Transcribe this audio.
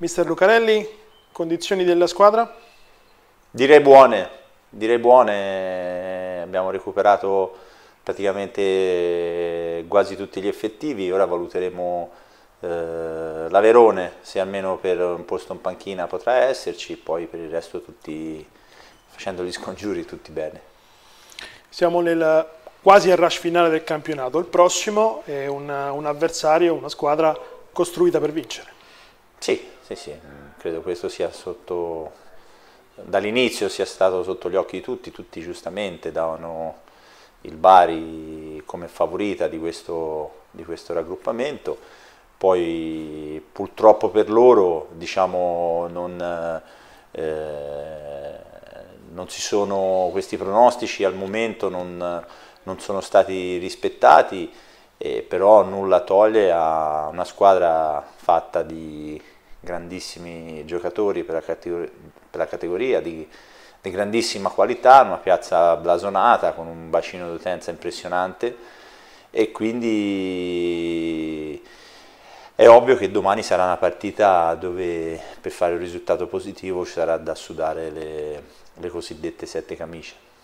Mister Lucarelli, condizioni della squadra? Direi buone, direi buone, abbiamo recuperato praticamente quasi tutti gli effettivi, ora valuteremo eh, Verone se almeno per un posto in panchina potrà esserci, poi per il resto tutti, facendo gli scongiuri tutti bene. Siamo nel, quasi al rush finale del campionato, il prossimo è un, un avversario, una squadra costruita per vincere. Sì, sì, sì, credo questo sia sotto, dall'inizio sia stato sotto gli occhi di tutti, tutti giustamente davano il Bari come favorita di questo, di questo raggruppamento, poi purtroppo per loro diciamo, non, eh, non sono, questi pronostici al momento non, non sono stati rispettati, eh, però nulla toglie a una squadra fatta di grandissimi giocatori per la, categoria, per la categoria di, di, grandissima qualità, una piazza blasonata con un bacino d'utenza impressionante e quindi è ovvio che domani sarà una partita dove per fare un risultato positivo ci sarà da sudare le, le cosiddette sette camicie.